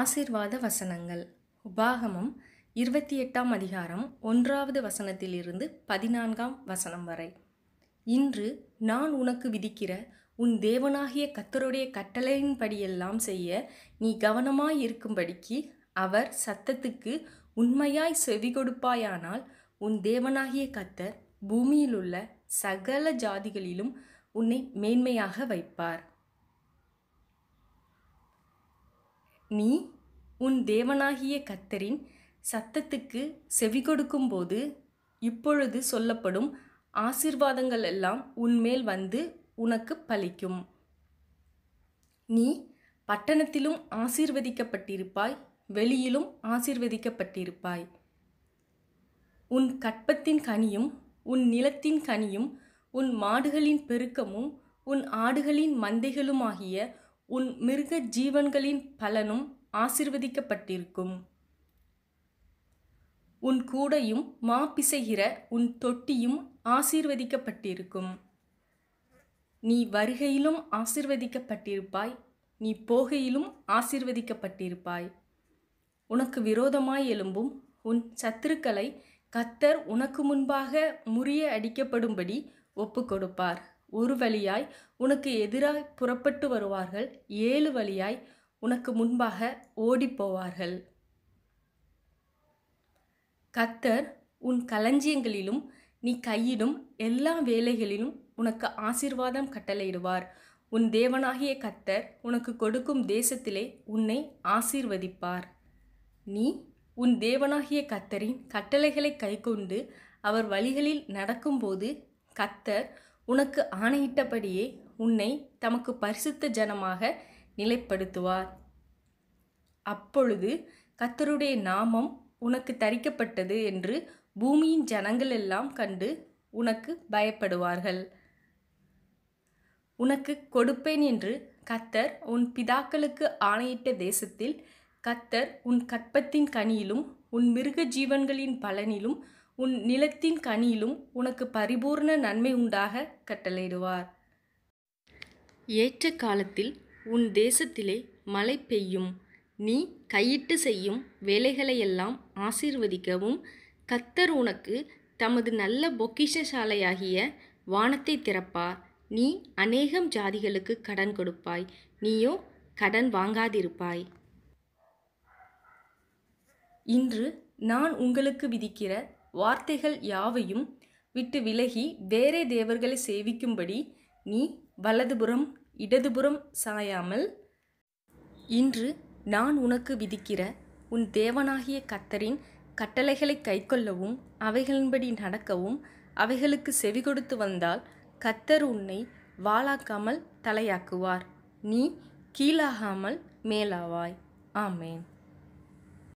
ஆசிர்வாத வசனங்கள் உபாகமம் இருபத்தி எட்டாம் அதிகாரம் ஒன்றாவது வசனத்திலிருந்து பதினான்காம் வசனம் வரை இன்று நான் உனக்கு விதிக்கிற உன் தேவனாகிய கத்தருடைய கட்டளையின்படியெல்லாம் செய்ய நீ கவனமாய் இருக்கும்படிக்கு அவர் சத்தத்துக்கு உண்மையாய் செவி கொடுப்பாயானால் உன் தேவனாகிய கத்தர் பூமியிலுள்ள சகல ஜாதிகளிலும் உன்னை மேன்மையாக வைப்பார் நீ உன் தேவனாகிய கத்தரின் சத்தத்துக்கு செவிகொடுக்கும்போது இப்பொழுது சொல்லப்படும் ஆசிர்வாதங்கள் எல்லாம் உன்மேல் வந்து உனக்கு பலிக்கும் நீ பட்டணத்திலும் ஆசீர்வதிக்கப்பட்டிருப்பாய் வெளியிலும் ஆசீர்வதிக்கப்பட்டிருப்பாய் உன் கற்பத்தின் கனியும் உன் நிலத்தின் கனியும் உன் மாடுகளின் பெருக்கமும் உன் ஆடுகளின் மந்தைகளுமாகிய உன் மிருக ஜீவன்களின் பலனும் ஆசிர்வதிக்கப்பட்டிருக்கும் உன் கூடையும் மா பிசைகிற உன் தொட்டியும் ஆசீர்வதிக்கப்பட்டிருக்கும் நீ வருகையிலும் ஆசிர்வதிக்கப்பட்டிருப்பாய் நீ போகையிலும் ஆசிர்வதிக்கப்பட்டிருப்பாய் உனக்கு விரோதமாய் எழும்பும் உன் சத்துருக்களை கத்தர் உனக்கு முன்பாக முறிய அடிக்கப்படும்படி ஒப்பு கொடுப்பார் ஒரு வழியாய் உனக்கு எதிராக புறப்பட்டு வருவார்கள் ஏழு வழியாய் உனக்கு முன்பாக ஓடிப்போவார்கள் கத்தர் உன் களஞ்சியங்களிலும் நீ கையிடும் எல்லா வேலைகளிலும் உனக்கு ஆசிர்வாதம் கட்டளையிடுவார் உன் தேவனாகிய கத்தர் உனக்கு கொடுக்கும் தேசத்திலே உன்னை ஆசீர்வதிப்பார் நீ உன் தேவனாகிய கத்தரின் கட்டளைகளை கைக்கொண்டு அவர் வழிகளில் நடக்கும்போது கத்தர் உனக்கு ஆணையிட்டபடியே உன்னை தமக்கு பரிசுத்த ஜனமாக நிலைப்படுத்துவார் அப்பொழுது கத்தருடைய நாமம் உனக்கு தரிக்கப்பட்டது என்று பூமியின் ஜனங்கள் எல்லாம் கண்டு உனக்கு பயப்படுவார்கள் உனக்கு கொடுப்பேன் என்று கத்தர் உன் பிதாக்களுக்கு ஆணையிட்ட தேசத்தில் கத்தர் உன் கற்பத்தின் கனியிலும் உன் மிருக ஜீவன்களின் பலனிலும் உன் நிலத்தின் கனியிலும் உனக்கு பரிபூர்ண நன்மை உண்டாக கட்டளையிடுவார் ஏற்ற காலத்தில் உன் தேசத்திலே மழை பெய்யும் நீ கையிட்டு செய்யும் வேலைகளையெல்லாம் ஆசீர்வதிக்கவும் கத்தர் உனக்கு தமது நல்ல பொக்கிஷசாலையாகிய வானத்தை திறப்பார் நீ அநேகம் ஜாதிகளுக்கு கடன் கொடுப்பாய் நீயோ கடன் வாங்காதிருப்பாய் இன்று நான் உங்களுக்கு விதிக்கிற வார்த்தைகள் யாவையும் விட்டு விலகி வேறே தேவர்களை சேவிக்கும்படி நீ வலதுபுறம் இடதுபுறம் சாயாமல் இன்று நான் உனக்கு விதிக்கிற உன் தேவனாகிய கத்தரின் கட்டளைகளை கைக்கொள்ளவும் அவைகளின்படி நடக்கவும் அவைகளுக்கு செவி கொடுத்து வந்தால் கத்தர் உன்னை வாளாக்காமல் தலையாக்குவார் நீ கீழாகாமல் மேலாவாய் ஆமேன்